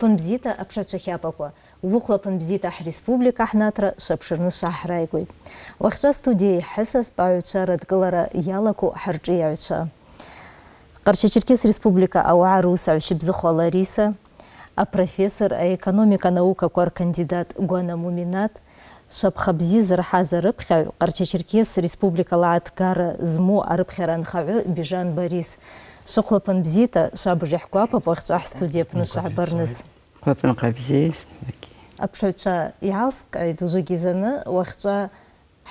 ухлапын бзита аԥшаҽахьапақәа ухлапын бзита ҳреспублика ҳнаҭра шаԥшырны шаҳраигоит уахьча студиа иҳысас ԥаҩцәа радкылара иалақәу ҳарҿиаҩцәа ҟарча-черкес республика ауаа русаҩшьа бзыхәа лариса экономика наука наукақәа кандидат Гуана муминат шапхабзи зырҳаз арыԥхьаҩ черкес республика лааҭгара зму арыԥхьара анхаҩы бижан борис шықлыпын бзита шабы студия бахчах студепны шабарныз. Қапын қабзес. Апшойча ялск айдужы гизаны уақча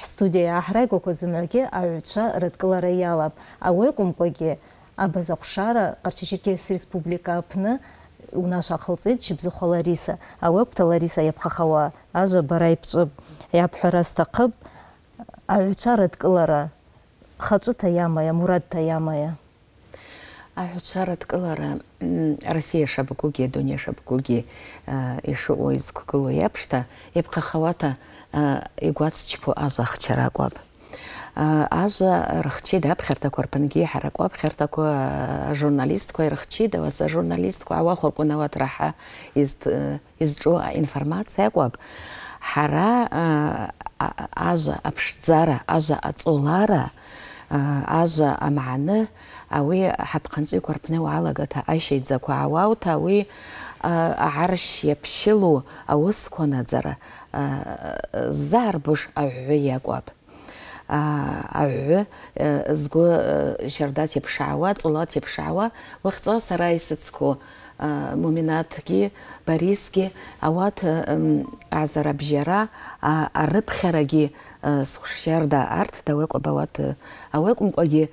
студия ахрайго көзімәге аюча рыткылары ялап. Ауэ кумпаге абаза құшара Қарчешеркес республика апны унаш ахылцит шибзухо Лариса. Ауэ пта Лариса япхахауа ажа барайпчып япхара стақып аюча рыткылара. Хачы таямая, мурад таямая. აი ოცარად კლარა რუსია შაბკუგი დონია შაბკუგი ისო ის კუკულო ეფშტა ეფხა ხავატა ეგვაც ჩფო აზახჩარა ყვაბ аз рхчи да бхерта корпанги харакуа бхерта ко э, журналист ко рхчи да вас журналист ко ава хоркунават раха из э, из чо информация куап хара э, аз апшцара аз ацолара аз амана ავი ჰაფყანჭი ქორპნე ვალაგათა აიშეიძაქო ავაუთ ავი აარშიეფშილუ აუსკონაძარა ზარბუშ აუვეიაკვაბ აუ ზგო შერდა ტიფშავა წლო ტიფშავა ვხცო სარაისцко მომინათკი პარიზკი ავათ აზერბაიჯანა არიფხერაგი სუშერდა арт დაეკობავათ ავეკუმკოგი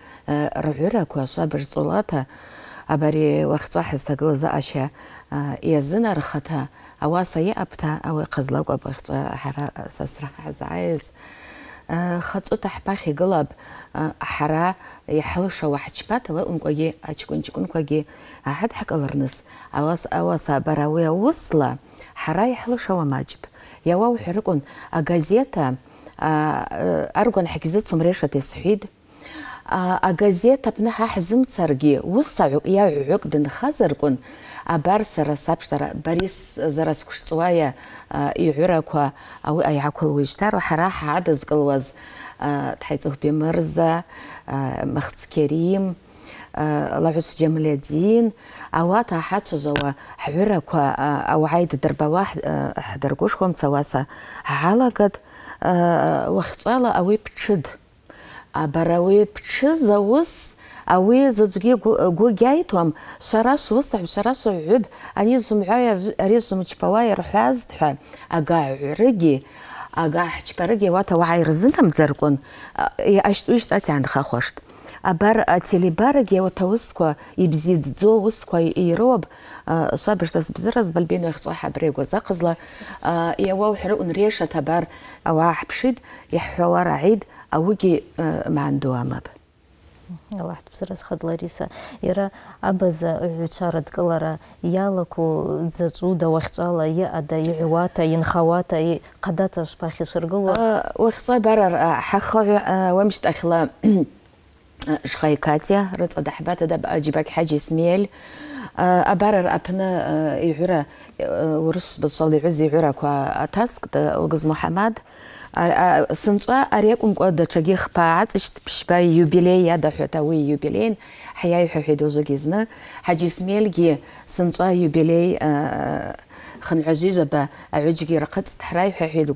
რღერა ქოსა ბრწოლათა აბარი ვხცო ჰესთაგლზა აშა იაზინარხათა ავასაი აფთა ავე ყზლა ყაბხცა ჰარა სასრა ზაიზ ხაწო თაფა ხიგლაბ ახრა ეხლშა ვაჩბათ ვა უმკოგი აჩკუნჩკუნ ქაგი აჰად ჰაკალარნის ავას ავასა ბარავი უსლა ხრა ეხლშა ვამაჭბ ياوا وحركون اغازيتا ارغون حكزت سمريشه تسحيد агазет апны ҳаҳзымцаргьы ус иаҳәҳәык дынхазаркәын абар сара саԥшьҭара борис зара сқәшҵуая иҳәырақәа ауи аиҳақәылуижьҭароу ҳара ҳаадызкылуаз дҳаиҵыхәбеи мырза махцкерим лаҳәыс џьамлиадин ауат ҳацәажәауа ау ауааи ддырбауа ҳдыргәышхом цауаса ҳалагат уахьҵәала ауи ԥҽыд Абарауи ауи ԥҽыз аус ауи заҵәгьы гәы э, гьаиҭуам шәара шәусаҳә шәара шәаҳәып ани шәымҳәа ари ага ирҳәазт ҳәа агаҳәрыгьы агаҳчпарыгьы ауат ауаа ирзынамӡаркәын ашьтәи штат хошт абар ателебарагьы ауат аусқәа ибзиӡӡо аусқәа ирыуап шабыштас бзыраз балбино иахҵәаҳа абри игәазаҟызла иауа уҳәарыҟән решат абар ауаа ҳԥшит иаҳҳәауа раҳид аугьы маанду амап Аллаҳ дыԥсразхад Лариса, иара абаза аҳәаҩцәа радкылара иалақәу дзаҵәуда уахьҵәала иҟада, иҳәуата, инхауата, ҟадата шԥахь ишыргыло? Уахьҵәа барар ҳахаҩ уамшьҭахьла шха Екатиа рыҵа даҳбата џьбак ҳаџь Исмиел абарар аԥны иҳәра урыс бызшала иҳәыз иҳәырақәа аҭаскт Огыз Муҳамад. я ари акәымкәа юбилей, хԥа аҵышьт ԥшьба иубилеи иадаҳәоит ауи иубилеин ҳиаиҳәахьеит ожагьы зны ҳаџьи смелгьы сынцәа иубилеи хынҳәажижаба аҩыџьгьы рхыҵт ҳраиҳәахьеит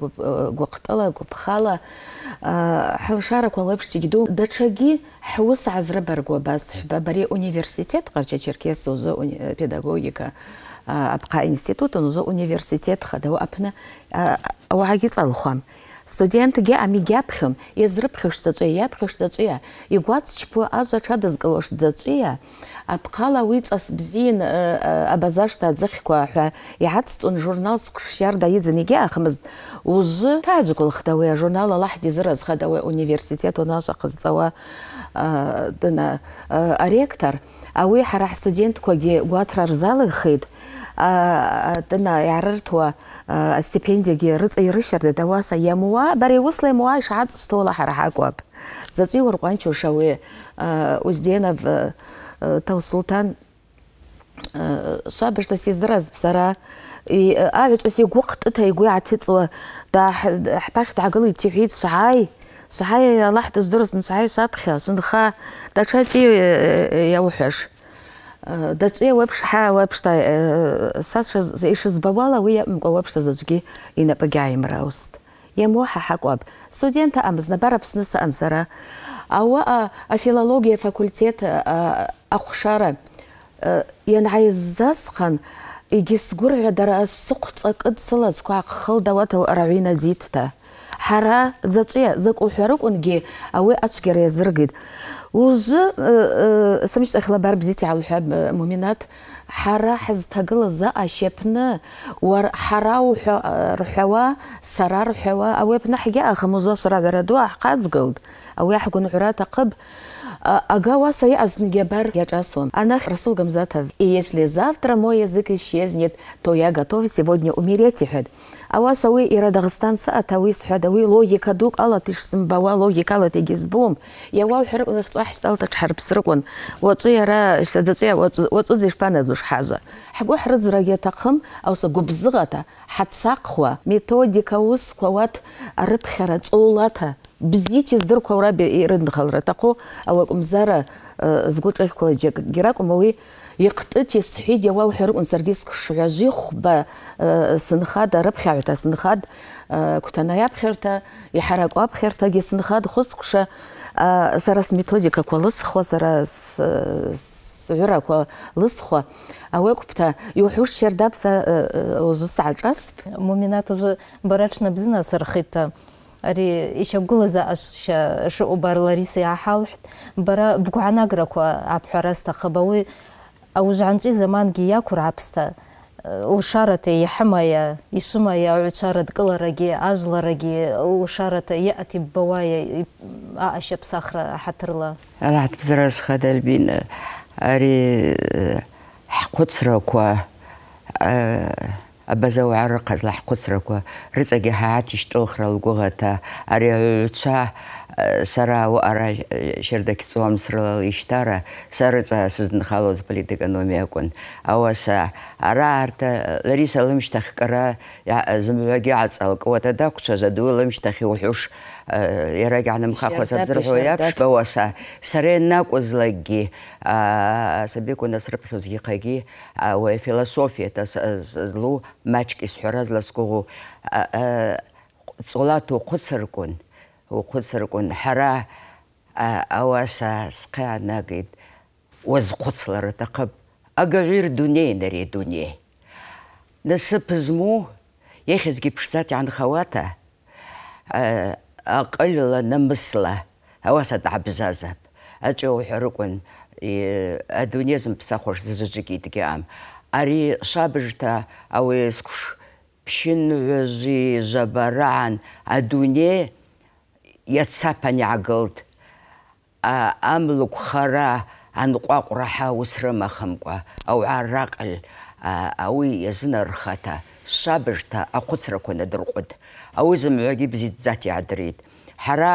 гәыҟтыла гәыԥхала ҳалшарақәа леиԥшҵегь ду даҽагьы э, азра бари университет ҟарча-черкес э, педагогика апқа институт анузы университет хадау аԥны ауаагьы ҵалхуам студентгьы амигь иаԥхьом иазрыԥхьош заҵәы иаԥхьош заҵәы игәацчԥо ажәа аҽадызгалош заҵәы апҟала уиҵас бзиан э, э, абазашта аӡыхьқәа ҳәа иҳацҵон журналск шиарда иӡан игьаахмызт ужвы таджик уи журнал алаҳ дизыразхада уи университет унашәа ҟазҵауа э, дына аректор ауи ҳара ҳстудентквагьы гәаҭра хыд тна ярр туа стипендияги рыцэйрышэрдэ даваса ямуа бари услэ муа шац стола харахакуап зацигур кванчу шавы узденав тау султан сабэшта сизраз сара и авич си гукт тай гуя тицва да хпахт агылы тихид сай сай аллах тздрус сай сапха сынха да чати я ухэш даҿиа уеиԥш ҳаа уеиԥшта э, саша ишызбауала уи иакәымкәа уеиԥшта заҵәгьы инапагьы ааимраауст иамоҳа студент студентта амызнабар аԥсны а сара ауаҟа филология факультет ахәшара э, ианааиззасхан егьысгәырӷьа дара сыхәҵакы дсылазқәа хылдауата равина зитта ҳара заҵәиа закә уҳәарыкәынгьы ауи ацәгьара иазыргеит وج أه، أه، سميش اخلبار بزيتي على الحب أه، مؤمنات حرا حز تقل زا اشبن وحرا وحوا سرار حوا او بنا حقا خمزوش رابع ردوا حقا زقلد او يحقن عرا تقب Агава саязниге бар я часом. Расул Гамзатов. И если завтра мой язык исчезнет, то я готов сегодня умереть. Ауа сауи ира дагыстанца атауи сухадауи логика дук ала тишсин симбава логика ала тегиз бум. Я уау хирк у нихцах штал так харп срыкун. Вацу яра шладацуя вацу зишпана зуш хаза. Хагу хрыц тахым ауса губзыгата хатсакхуа методика ус арт арытхара цулата бзи тездырып хаураби ирындхалра тако ауакӏумзара згәыҿажәқәа э, џьакгьы ракәым ауи иқтыт исҳәит иауауҳәа рыҟан саргьы схшҳәажьы хәба э, сынхад э, арыԥхьаҩта сынхад кәҭанаи аԥхьарҭа иҳараку аԥхьарҭагьы сынхад хәыцкәша сара сметодикақәа лысхуа сара сҳәырақәа лысхуа ауекәԥҭа иуҳәуш шьардапса узы сааҿасп моминат узы бараҽна бзина сырхита ари ишьагәылаза шыҟоуба лариса иааҳалҳәт бара бгәаанаграқәа аԥҳәара сҭахып ауи аужәаанҿи замангьы иақәырааԥста лшарата иҳымая ишымая аҩцәара дкыларагьы ажларагьы лшарата иаъат иббауая аҟашьаԥсахра ҳаҭырла альбина ари э, абазауаа рыҟаз лаҳхәыцрақәа рыҵагьы ҳааҭишьҭылхра лгәыӷаҭа ари аҩцәа сарау ара шердек цом срал иштара сарца сиздин халоз политэкономия кун аваса ара арта лариса лымштах кара зымбаги ацал квота да кучаза дулымштах ухуш ера гянам хакваса зырхуя шбаваса сарена кузлаги асаби куна српхуз гикаги ва философия та злу мачкис хуразласкугу цолату куцыркун ухъвыцыркӏвын хӏара ауаса схъагӏанагитӏ уазхъвыцлара атахъыпӏ агагӏвир дуней нари дуней насып зму йыхьызгьи пшдзата йгӏанхауата акъыльла намысла ауаса дгӏабзазапӏ ачӏвыухӏварыкӏвын адуней зымпсахуаш заджвыкӏи дгьаъам ари швабыжта ауи сквш пщынгӏважви жвабарагӏан адуней иацаԥан иаагылт амлықәхара анҟәаҟәра ҳәа ус рымахымкәа ауаа раҟаль ауи иазынархата шабыжта ахәыцрақәа надырҟәыт ауи зымҩагьы бзиӡат иаадырит ҳара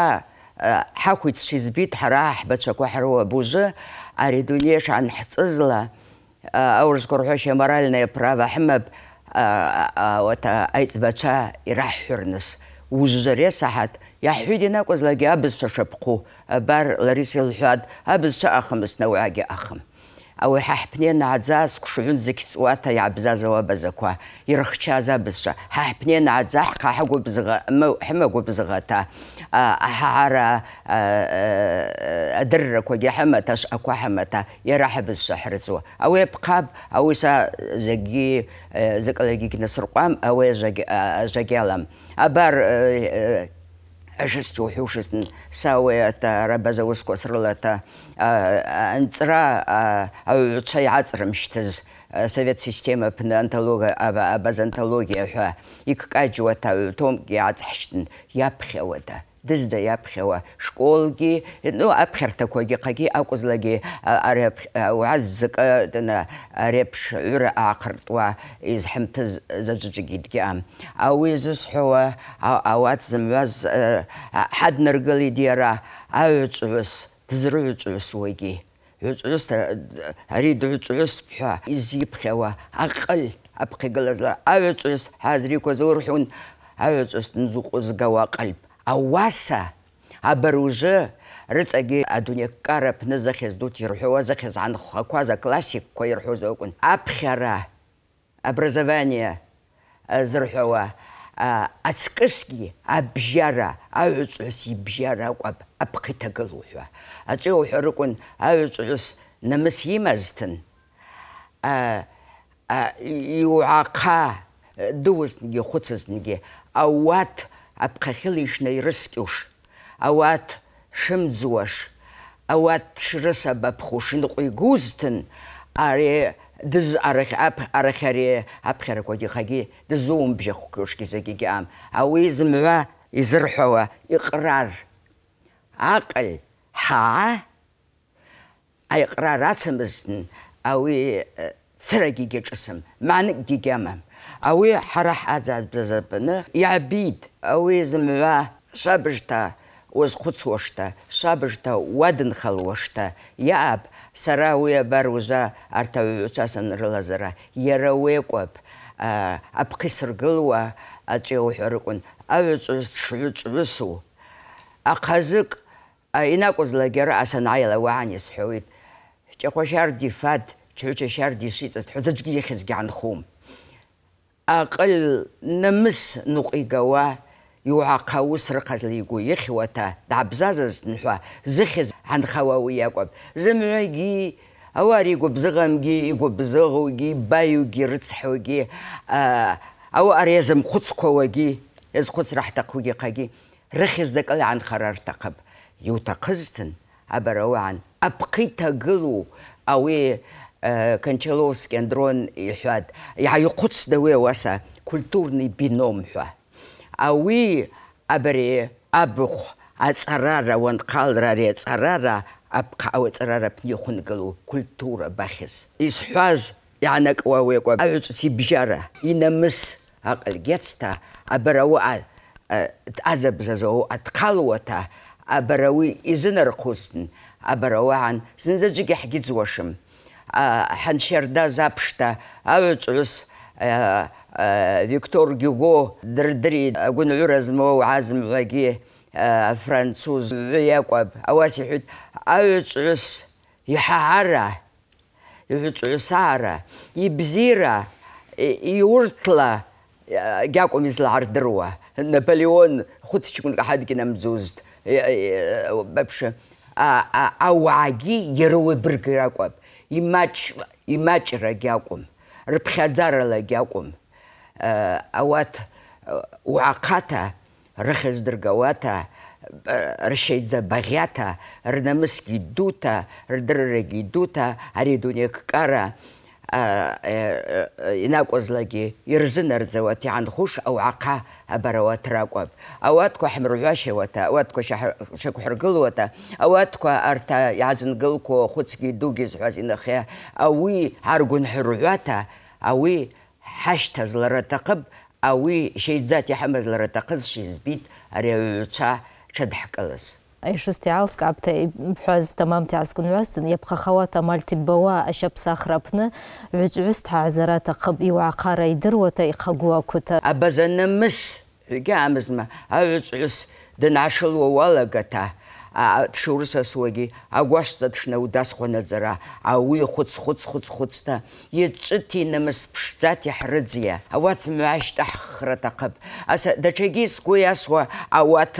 ҳахәит шизбит ҳара ҳбацәақәа ҳруа бужы ари адунеи шанҳҵызла аурысқәа рҳәашьа моральная права ҳымап ауата аиҵбацәа ираҳҳәырныс ужжаре саҳаҭ Иаҳҳәит инакәызлагьы абызшәа шаԥхәу, абар Ларис илҳәад, абызшәа ахымыз науаагьы ахым. Ауи ҳаҳԥнен аӡа скәшҩын зықьҵуата иаабзазауа абазақәа, ирыхчаз абызшәа, ҳаҳԥнен аӡа ҳқа ҳымагәыбзыӷата, аҳара адыррақәагьы ҳымата, шҟақәа ҳымата, иара ҳабызшәа ҳрыҵуа. Ауи апҟаб, ауи са зегьы, закалагьы гнасырҟәам, ауи ажагьалам. Абар әшісті ойы сауы әті рәбәзі өз көсірілі әті совет система пны антология абаз антология дызда иаԥхьауа школгьы ну аԥхьарҭақәагьы ҟагьы акәызлагьы ари ауаа ззакытны ареиԥш ҩыра аахыртуа изҳамҭыз заҵәыҵәгьы дгьам ауи зысҳәауа ауат зымҩаз ҳаднаргылеит иара ауаса абар ужы рыцагьы адунеаккара аԥны захьыз дуҭ ирҳәауа захьыз ҳанхақәаз аклассикқәа ирҳәоз акәын аԥхьара образование зырҳәауа ацкысгьы абжьара аҩыҵәҳәыс ибжьара акәаб апхы иҭагылоу ҳәа аҵәы уҳәар ыкәын аҩыҵәҳәыс намыс имазҭын иуаҟа дыуазҭнгьы хәыцызнгьы ауаҭ აფხეხილიშნე ირსკიუშ ავად შემძუაშ ავად შრესაბა ფხუშინ ყი გუზთენ არე დზ არე აფ არე ხარი აფხერ კოჯი ხაგი დზუმ ბჟახუკუშკი ზეგიგი ამ ავიზმვა იზრჰოვა იყრარ აყლ ჰა აი ყრარაცმზნ ავი ცრეგი გეჭსემ მან გიგემამ اوي حرح ازاد بزبنا يعبيد اوي زمراه شابجتا وزخوت وشتا شابجتا ودن خل وشتا ياب سرا ويا باروزا ارتاو تاسن رلازرا يرا ويقوب ابقي سرقلوا اتشي وحرقون اوزوز تشلوزو اقازك ايناكوز لاجرا اسن عيلا وعني سحويت تشكو شاردي فات تشوتش شاردي شيت تحزجي خزجي عن خوم أقل نمس نقيقوا يوعقاو سرقز ليقو دعب زازز نحوا زخز عن خواوي جي زمعيقي أواريقو جي بايو جي بايوقي جي آه أو أريزم جي إز خطس راح جي قاجي رخز دك عن خرار تقب يوتقزتن أبروعن أبقي تقلو أوي Канчаловски, Андрон иҳәат, иааихәыцда уи ауаса культурный бином ҳәа. Ауи абри абыхә аҵарара, уанхалра ари аҵарара, апҟа ауаҵарара апны ихәынгылоу культура бахьыз. Изҳәаз иаанакуа уиакәа аҩаҿыц ибжьара, инамыс аҟаргьы ацҭа, абара уа дҟазабзазоу адхалуаҭа, абара уи изынархәызтын, абара уаан зынӡаӡәгьы ҳгьыӡуашым. ჰანშერდა ზაფშტა ავეწლს ვიქტორ გიგო დრდრი გუნურაზმო აზმაგი ფრანცუზ ვიაკვაბ ავასიჰუ ავეწლს იჰაარა ივეწლსაარა იბზირა იურთლა გაკომის ლარდროა ნაპოლეონ ხუთჩიკუნ ყადგინამ ზუზდ ბებშა ა ა ა ვაგი ერო ვებრგრაკვაბ იმაჭ იმაჭრა გიაკუმ რფხაძარალა გიაკუმ აუათ უაყათა რხეს დრგავათა რშეიძა ბაღიათა რნამსკი დუთა რდრრეგი დუთა არი დუნიეკ კარა инакәызлагьы ирзынарӡауа иаанхуш ауаҟа абарауаҭ ракәым. Ауаткәа ҳмырҩашьауата, ауаткәа шьақәҳыргылуата, ауаткәа арҭ иаазынкылқәо хәыцгьы дугьы зҳәаз инахьа ауи аргәынҳырҩата, ауи ҳашьҭаз лара аҭахып, ауи шьеидзат иҳамаз лара аҭахыз шизбит ари аҩцәа ҽадҳкылаз. ეშესთი ალსკაფთე ფაზ დამამთი ასკუნვასთან იფხახავათა მალტი ბოა აშაბ სახრაფნა ვეჯვეს თაზარათა ხბ იუახარა იდრუთა იხაგუაკუთა აბაზანმის ვიგე ამზმა აუჭლის დნაშლო ვალაგათა ა შურსას ვეგი აგვასწაჩნა უდასხვანაზრა ა უი ხუც ხუც ხუც ხუც და იჭთი ნმის ფშძათ იჰრძია ავაც მაშტა ხრა დაყბ ასა დაჩეგის გუიასვა ავათ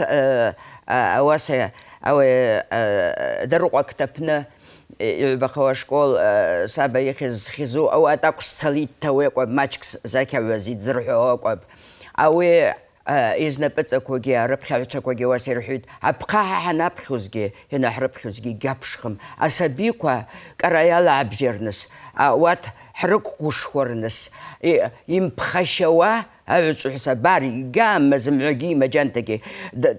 ვასე აუე დაროყაკთაფნა ბახავა სკოლ საბაი ხეს ხიზო აუ ატაქს ცალით თავე ყო მაჩკს ზაქავა ზიძრო ყო აუე ეს ნაპეწაკოგი არაფხარჩაკოგი ვასე რჰვით აფხაჰა ნაფხუზგი ენა ჰრაფხუზგი გაფშხმ ასაბიკვა караяла აბჟერნეს ვათ ჰრკ გუშხორნეს იმფხაშავა ҳаҩаҿҳәсабари игамаз мҩагьы имаџьантагьы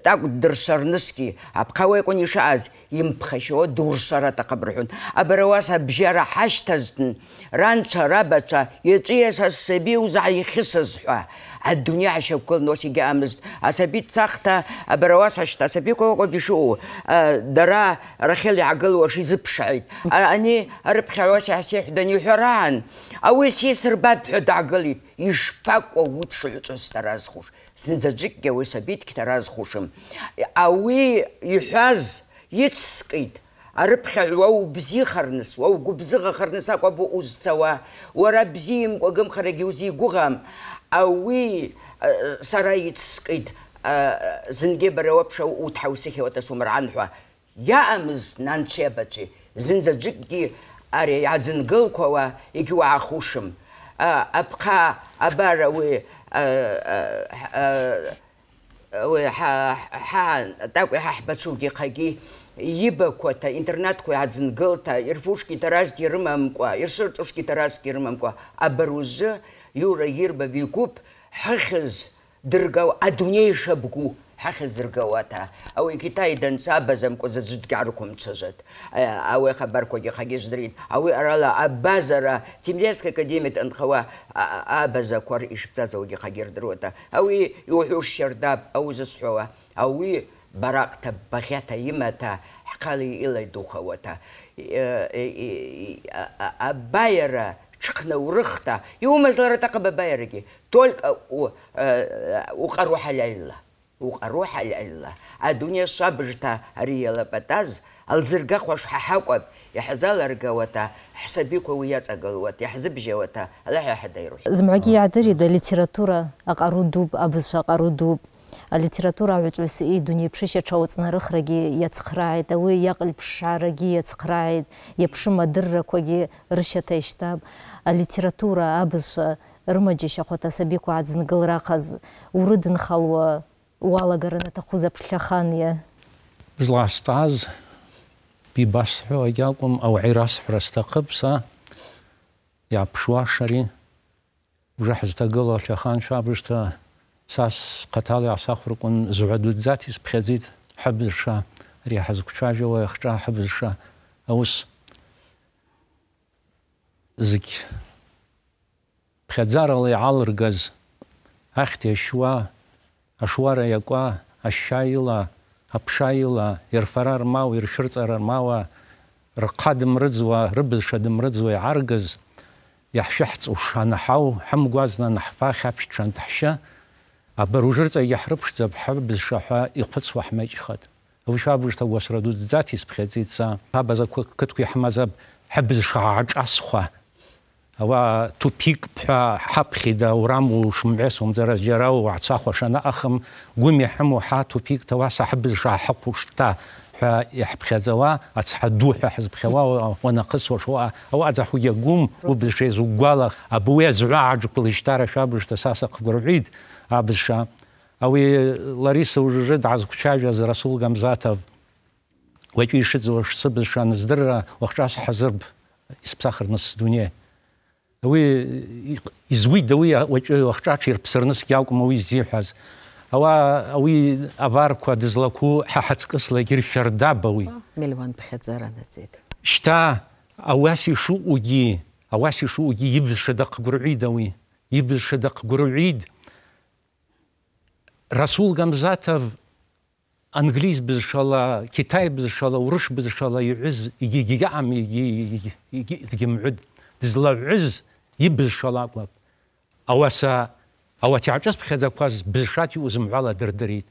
такә дыршарнысгьы апхауа иакәын ишааз имԥхашьауа дуршара аҭахап рҳәон абара уас абжьара ҳашьҭазтәын ранцәа рабацәа иаҵәиас асаби узааихьысыз ҳәа الدنيا عشان كل ناس يجي أمز أسبيت سخطة برواس عشت أسبيك وقعد يشو درا رخيل عقل وشي زبشعي أني ربح عواسي حسيح دني حران أو يسيس رباب حد عقلي ишԥакәу удшыҩҵәоз сҭаразхуш зынӡаӡыкгьы ауи сабитк ҭаразхушым ауи иҳәаз ицскит арыԥхьаҩ уа убзихарныс уа угәыбзыӷахарныс акәаб узцауа уара бзиамкәа агымхарагьы узигәыӷам ауи сара ицскит зынгьы бара уаԥша утҳаусыхьауата сумыран ҳәа иаъамыз нанцәеи абацәеи зынӡаӡыкгьы ари аӡынгылқәауа егьуаахушым ابقى ابار و و ح ح تاكو حبتشو دقيقي يبكو تا انترنت كو عزن تا يرفوش كي تراج دي رمم كو يرشرتوش كي تراج دي رمم كو ابروز يورا يربا فيكوب حخز درقاو ادونيشا بكو حخز درگواتا او کیتای دنسا بزم کو زد گارکم چزت او خبر کو جی خگیز درید او ارالا ابازرا تیملیس اکادیمیت انخوا ابزا کور اشبتاز او جی خگیر دروتا او یوحوش شرداب او زسحوا او براق تبغيتا يمتا حقالي إلا دوخوتا أبايرة شقنا ورختا يوم زلرة تقب بايرجي او وقروح لله уҟароу ҳалялла адуниа шабжта ари иалапатаз алзыргахуаш ҳа ҳакәаб иаҳзаларгауата ҳсабиқәа уи иаҵагылуата иаҳзыбжьауата аллаҳ иаҳдайруҳ зымгӏагьи игӏдырит литература аҟару дуб абызшва дуни дуб алитература аҳәаҿҩыс идунеиԥшышьа ҽауҵнарыхрагьы иацхрааит ауи иаҟльԥшшаарагьы иацхрааит иаԥшым А литература ишьҭап алитература абызшва рымаџьашьахәата асабиқәа ааӡнагылара ахаз халуа. уалагаран аҭахуза ԥшьахан иа излаасҵааз бибасҳәо агьакәым ауаҩ ирасҳәара сҭахып са иааԥшуаша ари уже ҳзҭагыло ашәахан шәабышҭа са схаҭала иаасахәыркәын зҳәа дуӡӡаҭ исԥхьаӡит ҳыбзша ари ҳазықәцәажәауа ахҿа ҳыбзша аус зегь ԥхьаӡарала иаалыргаз ахьҭ иашьуа ашуара иакуа, ашьа ила, аԥша ила, ирфара рмауа, иршырҵара рмауа, рхъа дымрыӡуа, рыбызшәа дымрыӡуа иааргаз, иаҳшәаҳҵош анаҳау, ҳымгәазна анаҳфа, хьаԥшьҽа анҭаҳшьа, абар ужырҵа иаҳрыԥшӡап ҳабызшәа ҳәа ихәыцуа ҳмеиҿхат. Ушәабжҭа уасра дуӡӡаҭ исԥхьаӡеит са, абаз ақыҭқәа иаҳмаз аб ҳабызшәа ааҿасхәа, هو توبيك بحا حبخدا ورامو شمعسهم درس جراو وعتصاخو شنا أخم قومي حمو حا توبيك توا صاحب جا حق وشتا حا يحبخزوا أتصحدو حا حزب خوا ونقص وشوا أو أزحو يقوم وبالشيز وقالا أبويا زعاج بلشتارة شابرش تساسق قرعيد أبشا أوي لاريسا وجد عز كشاجة رسول قمزاتف وجي شد وش سبز شان وخشاس حزرب يسبساخر نص دنيا ауи изуид ауи ахҿаҿ ирԥсырнысгьы акәым ауи изиҳәаз ауаа ауи аварқәа дызлақәу ҳаҳаҵкысла иршьардап ауи миллион ԥхьаӡара наӡеит шьҭа ауас ауи расул гамзатов англиз бызшала китай бызшала урыш бызшала ибызшалакӏуэп. Ауаса ауатягъкӏэ спхьэдзэкӏуаз бызшати узымгӏвала дырдыритӏ.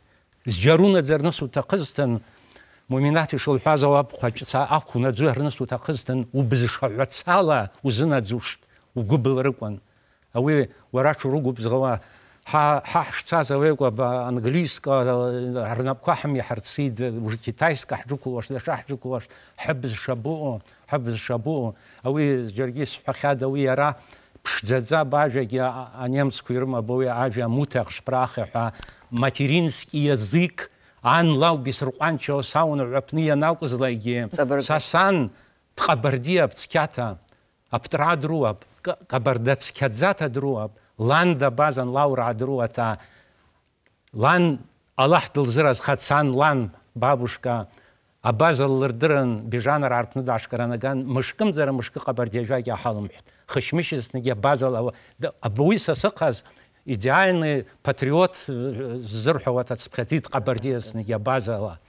Зджарунэ дзэрныс утахъызтын, Муминати шылхӏвазауа пхъвачӏца ахъвунадзу арныс утахъызтын убызшагӏвацала узынадзуштӏ, угвыбыл рыкӏван. Ауи уара тшуругвыбзгъауа ها هشت سازا ویگو با انگلیس هر نبکه همی هر سید و کتایس که هجوکو واش داشت هجوکو واش هبز شبوه هبز شبوه اوی جرگی سفخی هاد اوی یه را پشت زدزا باید یه نمسکی رو باید یه متق شبراهی ماترینسکی یزیک آن لاو بی سرخانچه او ساون رو رپنی یه نوکز لگی ساسان سان تقبردیب تسکیتا اپتراد رویب تقبرده تسکیت زد روی ланда базан лаура адруата лан аллаҳ дылзыраз хатсан лан бабушка абаза лырдырын бижанар арпны мышкым мышкымзара мышкы қабардежаги ахалымхт хышмышеснеге базала абуи сасықаз идеальный патриот зырҳәауата цԥхьаӡит базала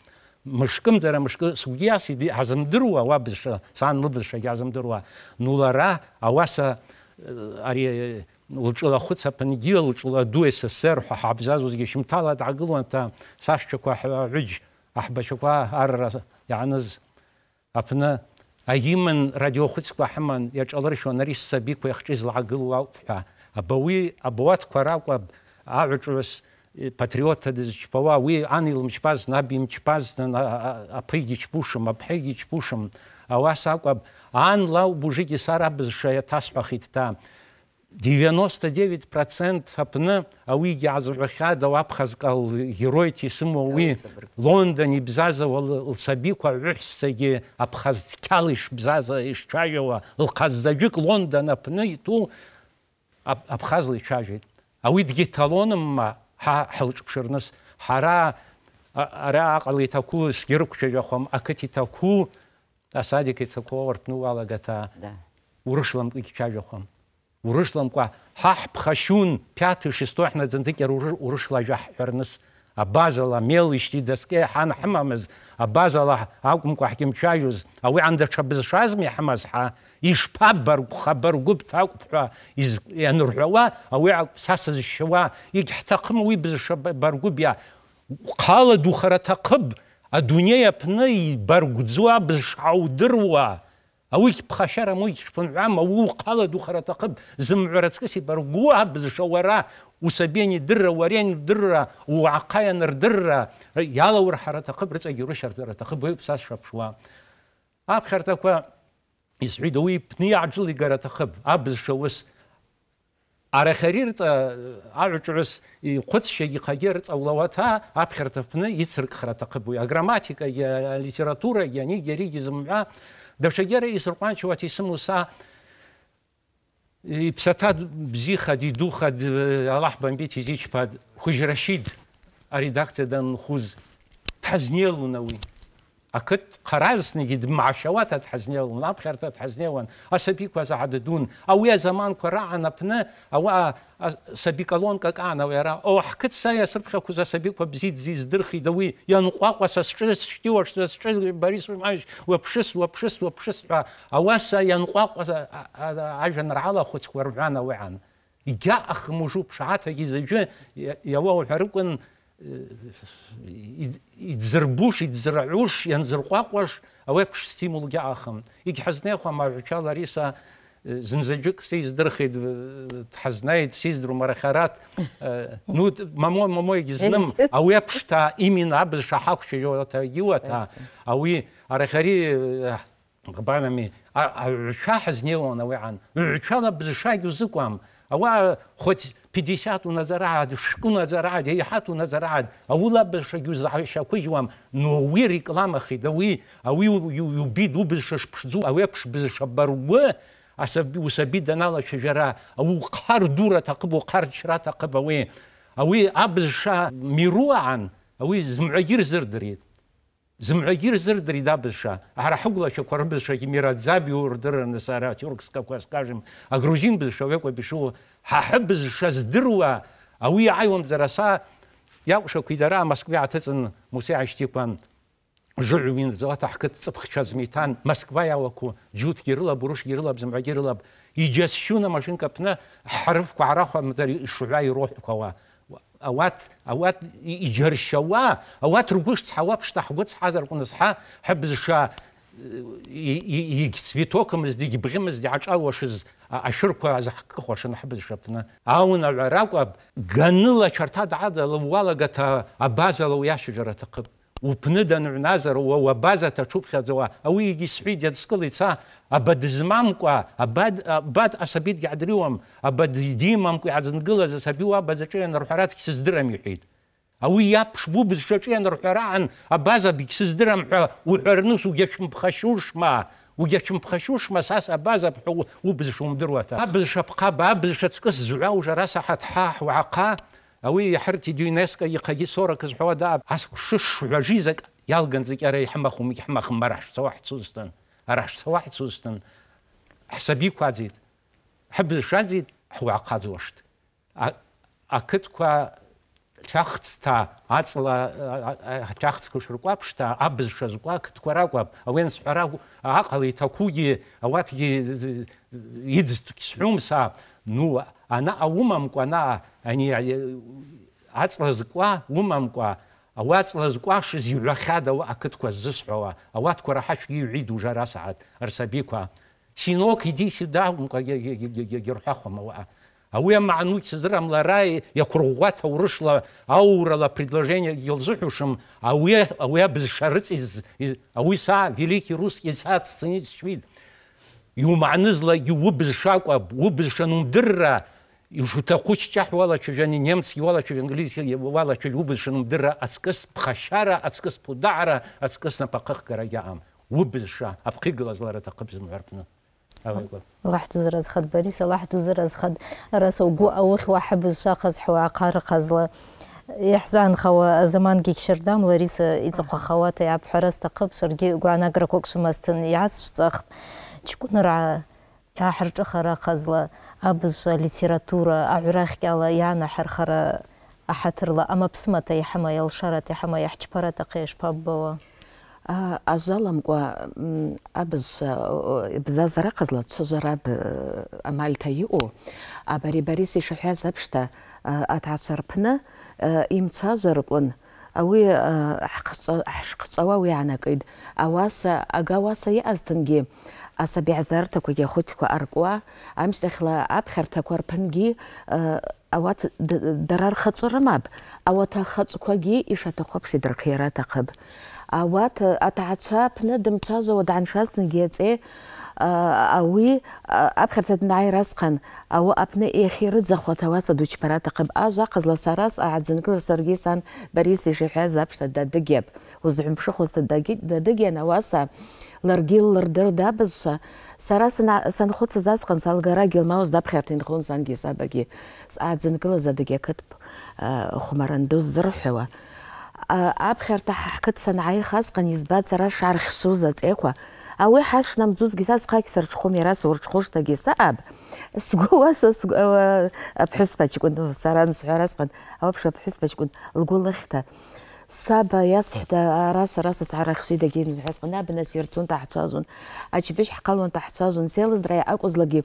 мышкым мышкымӡара мышкы сугиас ҳазымдыруа уа бызшәа сан лыбызшәагьы ҳазымдыруа Нулара лара ари лҿыла хәыц аԥынгьы лҿыла ду ссср ҳәа ҳабзазузгьы шьымҭала даагылон та сашчақәа ҳәыҩ аҳбацәақәа арра иааныз аԥны аиман радиохәыцқәа ҳыман иаҿалыршәон ари ссабиқәа ихҿы излагылоу ауп ҳәа абауи уи абауаҭқәа ракәаб аҩҿас патриотта дызчпауа уи ан илымчпазна аб имчпаздан аԥигьы чпушам аԥҳагьы чпушам ауас акәаб ан лау ужигьы сара абызша иаҭасҳәахит та 99% апны ауи иазырхьада уапхазкал герой тисымо ауи Лондон ибзазауа лсабиква гӏвыхӏвсагьи бзаза йшбзаза йшчважьауа лхъаззаджьык Лондон апны йту апхазла йчважьитӏ ауи дгьиталонымма ха хӏылшӏпшырныс хара ара акъала йтаку сгьрыквчважьахуам акыт йтаку асадик йцаквауа валагата уалагата урышламкӏ чажахом урышламкәа ҳаҳ ԥхашьун пиаҭы шестоҳна зынӡак иара урышлажәа ҳҳәарныс абазала мел ишьҭи даске ҳан ҳымамыз абазала акәымкәа ҳкьымцәажәоз ауи ан даҽа ҳамаз ҳа ишԥабаргәха баргәыбҭ акәп ҳәа ианырҳәауа ауи са сызшьуа егьҳҭахым уи бызша баргәыбиа духара духараҭахыб адунеи апны баргәӡуа бызшҳаудыруа ауигь ԥхашьарам уигь шԥынҵәам ауухала духара аҭахып зымҩара аҵкыс ибаргуаб зшауара усабени дырра уарени дырра дырра уаҟа ианырдырра иалаурҳара аҭахып рыҵагьы рышьардара аҭахып уи ԥсас шаԥшуа аԥхьарҭақәа изҳәит уи ԥны иааҿылигар аҭахып абызша ус арахьари рыҵа аҩҿҩыс ихәыцшьагьы ихагьы рыҵаулауаҭа аԥхьарҭаԥны ицыркхра аҭахып уи аграмматикагьы я анигьы аригьы зымҩа دشگیر ایسرقان چه وقتی سموسا پساتا بزی خدی دو خد الله بن بیتی زیچ پد خوش رشید اریدکت دن خوز تزنیل نوی акыт ҟаразнагьы дмаашьауа ҭаҭҳазнеилон аԥхьарҭа ҭҳазнеиуан асабиқәа заҳадыдун ауи азаманқәа раан апны ауаа сабиколонкак аанауи ара о ҳқыҭ са иасырԥхьақәоз асабиқәа бзиа дзиздырхит ауи ианҟәаҟәа са сҿы сшьтиуа са сҿы борис маевич уаԥшыс уаԥшыс уаԥшыс ҳәа ауаса ианҟәаҟәа ажәеинраала хәыцқәа рҳәан ауи аан игьаъахым ужуп шаҭагьы зажәы иауа уҳәарыкәын Э, иӡырбуш, иӡырҟьуш, ианзырҟәаҟәаш, ауаҩ ԥш стимулгьы ахым. Егьҳазнеихуам аҳәчала ари са э, зынзаџьык сеиздырхеит, дҳазнеит, э, сеиздыру марахьарат. Ну, мамо мамоигьы зным, ауи аԥшҭа имин абызша ҳақәшәажьо аҭагьуаҭа, ауи арахьари банами, аҩцәа ҳазнеиуан ауи ан. Ҩцәала бызшагь узыкәам. أو خود پیدیشات و نظرات شکو نظرات یا حت و نظرات اولا به شگو زعش کجوم نوی ریکلام خید اوی اوی یو یو بید او به شش پشدو اوی پش به شش برو اسبی و سبی دنالا شجرا او قار دور تقب و قار چرا تقب اوی اوی آب زش میروان اوی زمعیر زرد رید زمعير زر دري دابشا هر حقلا شو قرب بشا يميرا زابي وردر نسارا تيوركس كاكوا سكاجم اغروجين بشا ويكو بشو ححب بشا زدروا اوي عيوم زرسا ياو شو كيدارا مسكوية عتزن موسيع اشتيقوان جعوين زواتا حكت صبخ شازميتان مسكوية وكو جوت جيرلاب وروش جيرلاب زمعير جيرلاب يجاس شونا ماشين كبنا حرف كو عراخوا مدري الشعاي روح كوا اوات اوات الشوا اوات ربوش تصحوا باش تحبط حازر كون صحا حبز الشا آه، يكسبي توكم زدي يبغي زدي عاش اوش اشركو از حق خوش نحبز شفنا اون العراق غنلا شرطا دعاد لوالا قتا ابازا لو ياشجره تقب وبند أن نعزر وبازة تشوف خذوا أو يجي سعيد يدخل يسا أبد زمام قا أبد أبد أسبيد قعدريهم أبد يديم أم قاعد نقول إذا سبيوا بزة شيء أنا رح أراد كيس درم يحيد أو ياب شبو بزة شيء أنا رح أراد عن أبازة بكيس درم حا وحرنوس وجيشم بخشوش ما وجيشم بخشوش ما ساس أبازة بحو وبزة شو مدروته أبزة شبقة أبزة شتكس زعاج راسه حتحاح وعقاه اوی هر تی دیونس که یه خیلی سورا کس به شش و جیزک یالگان زیک سواح صوستن سواح صوستن حسابی کوادید حب زشادید حوا قاضوشت اکت کو تخت تا عطل تخت کشور قابش تا آب زشاز قاب کت کو را قاب اون سپر او کشورم نو أنا أومم كنا أني أطلع زقوا أومم كوا أوات لا زقوا شز يرخاد أو أكيد كوا زس روا أوات كوا رحش في يعيد وجرا ساعات أرسبي كوا سينوك يدي سيدا أوم كوا ي ي ي ي يرخهم أو أوي ما عنوت سدرام لراي يا كروغوات أورشلا أورا لا предложение يلزحوشم أوي أوي بزشرت إز إز أوي سا великий русский сад سنيت شвид يوم عنزلا يوبز شاكو وبز شنو دره Иж уҭахәы-чҷаҳуа алацәажәан инемцгьы уалацәажә, англизгьы уалацәажә, убызшан умдырра аҵкыс ԥхашьара, аҵкыс ԥудаара, аҵкыс напахыхгара иаам. Убызша аԥхигылаз лара аҭахып зымҳәарпны. лаҳтузара зхад бориса лаҳтузара зхад ара саугәы аухьуа ҳабызшахаз ҳуааҟарахазла иаҳзаанхауа азамангьы кьшьардам лариса иҵахәахауата иаабҳәара сҭахып саргьы гәаанагарақәак шымасҭан иацшҵахп ҷкәынраа иааҳарҿыхарахазла абыз литература яна йанахӏырхара ахӏатырла амапсымата яхама йалшарата яхама йахӏчпарата хъа йшпаббауа азаламкӏва абз э, бзазара хъазла чважвараб э, амальта йаъу абари борис йшихӏваз апшта э, атгӏачва рпны йымчважваркӏвын ауи хӏшхъчӏвауа ауи гӏанакӏитӏ ауаса ага ауаса асабиазарҭақәагьы ахәыцқәа аркуа амшьҭахьла аԥхьарҭақәа рԥынгьы ауаҭ дара рхаҵәы рымап ауаҭ ахаҵәқәагьы ишаҭахәаԥш идырхиара аҭахып ауаҭ аҭаацәа аԥны ауи апхертэд найрасхан ау апне эхири захватаваса дучпаратакъыб а жа кызласарас адзынкыл саргисан барис шихэ запшта дадыгэп узум пшухус дадыгэ дадыгэ наваса ларгил лардыр дабызша сарас сан хоц засхан салгара гилмаус дабхертин хун санги сабаги адзынкыл задыгэ кыт хумарандуз зырхэва апхертэ хакыт сан айхас кан избат сара шархсуза цэква ауи ҳашнамӡузгьы са схагьсырҽхәым иара сурҽхәышҭагьы сааб сгәы уа аԥҳәысба ҷкәын сара ансҳәара сҟан ауаԥш аԥҳәысба ҷкәын лгәы лыхьҭа саба иасҳәда ара сара сацҳарахшидагьы сҟан абнас ирцунта ҳцәажәон ачбыжь ҳхалонта ҳцәажәон селызра акәызлагьы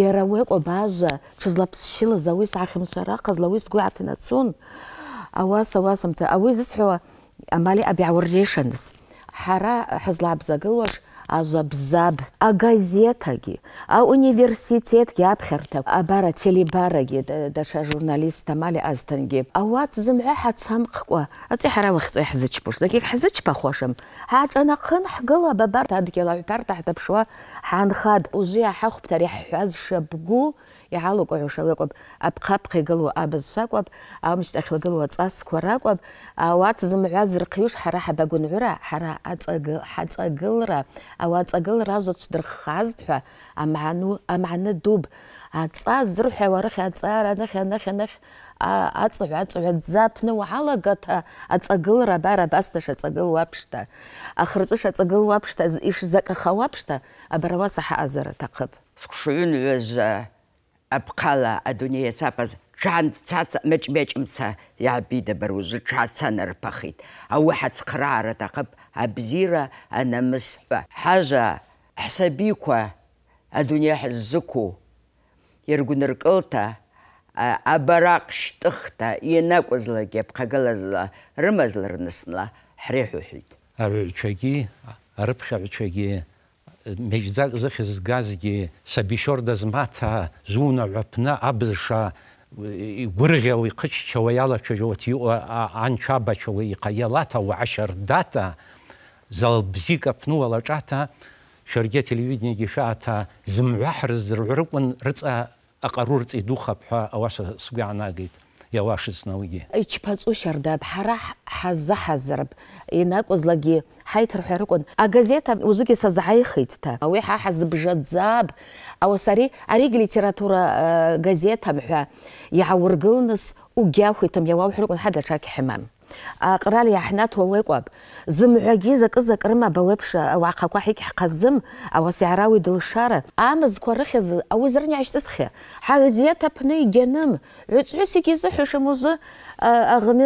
иара уи акәабажа ҽызлаԥсшьылаз ауи саахьымшараҟаз лауи сгәы иаҭанацун ауаса ауасамца ауи зысҳәауа амали абиауррешанс ҳара ҳызлаабзагылуаш აზაბზაბ აგაზიათაგი ა უნივერსიტეტი აფხერთა აბარა ტელიბარაგი დაშა ჟურნალისტა მალე აზთანგი ავატ ზმუ ჰაცამ ყვა აცი ჰარა ვახტ ეჰზეჩ ბურსდაგი ჰზეჩ ბახვაშამ ჰაჭანა ხან ჰგალა ბაბარ ტადგელა ვიფარტა ჰდაბშვა ჰანხად უზია ჰახფტარი ჰაზ შაბგუ ე ალოკო ეშა ვიყო აფხაფხე გელო აბსაკვა ამისტახელ გელო წასქვა რაკვა ავაც ზმღაზ რქიუშ ჰარა ჰაბაგუნურა ჰარა აწაგ ჰაწაგლრა ავაწაგლ რაზოც დრხაზ თვა ამანუ ამანა დუბ აწა ზრუჰე ვარხ აწარ ანახ ანახ ანახ აწვა წვა ზაფნუ ალაგათა აწაგლ რაბარა ბასტაშ აწაგლ ვაფშტა ახრწუშ აწაგლ ვაფშტა ის ზაკახა ვაფშტა აბრავა საჰა აზარა თაყბ შქშინ ვეზა აფხალა ადუნია საფას ჯან ცაც მეჭ მეჭმცა я биде бруз чацанер пахит а واحد خرار تقب ابزيره انا مس حاجه حسابيكوا الدنيا حزكو يرغنر قلتا ابراق شتخت ينقزل كيف خغلز رمزلرنسلا حريحو حيد ابي تشكي ربخه تشكي меҷзахи згазгьы сабишор дазмаҭа зунаҩаԥны абзша гәырӷьауа ихыччауа иалацәажәауа иҟоу анцәабацәауа иҟаиалата уаашьардата залбзик аԥны уалаҿата шәаргьы ателевидениегьы шәааҭа зымҩа ҳрыздырҩрыкәын рыҵа аҟару рҵа идухап ҳәа ауаса сгәы иаанагеит иауашыцны уигьы. Ичпацушьар даб, хара хазза хаззарб, инакӏвызлагьи хӏайтрхӏварыквын. Агазета узыгьи сазгӏайхитӏта, ауи хӏа хӏазбжадзаб, ауасари ариги литература э, газетамхӏва йгӏауыргылныс угьахвитым, йауаухӏварыквын хӏа датша гьхӏымам. قرال يحنات وويقوب زم عجيزة قزة كرمة بويبشة أو عقاكوا حيك حقزم أو سعراوي دل الشارة آمز كوا رخيز أو زرني عيش تسخي حاجة زيادة تبني جنم عيش عيش يجيزة حوش موزة آه، أغني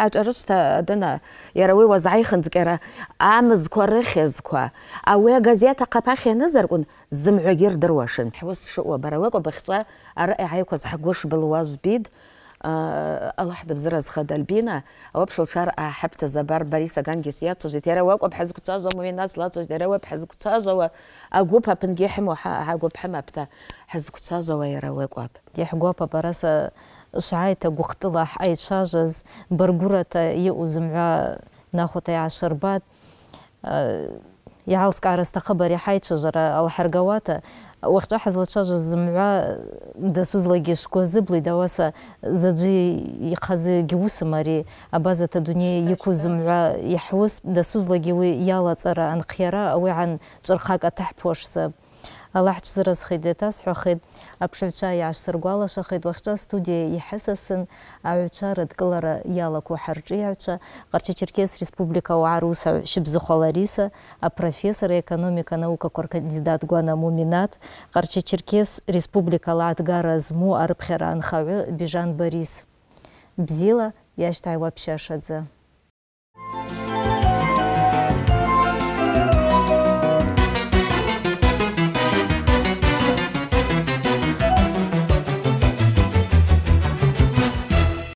عجرست دنا يروي وزعي خنزكرة آمز كوا رخيز كوا أو يا جزيادة قباخي نزر كون زم عجير دروشن حوس شقوة براويقوب بخطا أرأي عيكوز حقوش بالواز بيد آه، الله حد بزرز خد البينا وبشل شرع حبت زبر بريسا جانجيس يا تجي ترى وقب حزك تاجا مين ناس لا تجي ترى وقب حزك تاجا وأقوبها بنجي حمو حاقوب حما بتا حزك تاجا ويرا وقب دي حجوبها براسا شعيت وقتلاح أي شاجز برجورة يؤو ناخد ناخو تيع أه يعلسك استخبر يحيت شجرة على حرقواتا وقت أحز لتشاج الزمعة دا سوزلقي شكو زبلي دواسا زجي يقازي جوس ماري أبازة الدنيا يكو زمعة يحوس دا سوزلقي ويالا ترى عن أو عن جرخاك أتحبوش سب Аллаҳ ҽзыразхеит иаҭасҳәахеит аԥшыҩцәа иаашсыргәалашахеит студия студиа иҳысасын аҩцәа рыдкылара иалақәу ҳарҿиаҩцәа ҟарча-черкес республика ауаа русаҩ а лариса экономика наука наукақәа ркандидат гәана муминат ҟарча-черкес республика лааҭгара зму арыԥхьара анхаҩы бижан борис бзила иашьҭааиуа ԥшьашаӡа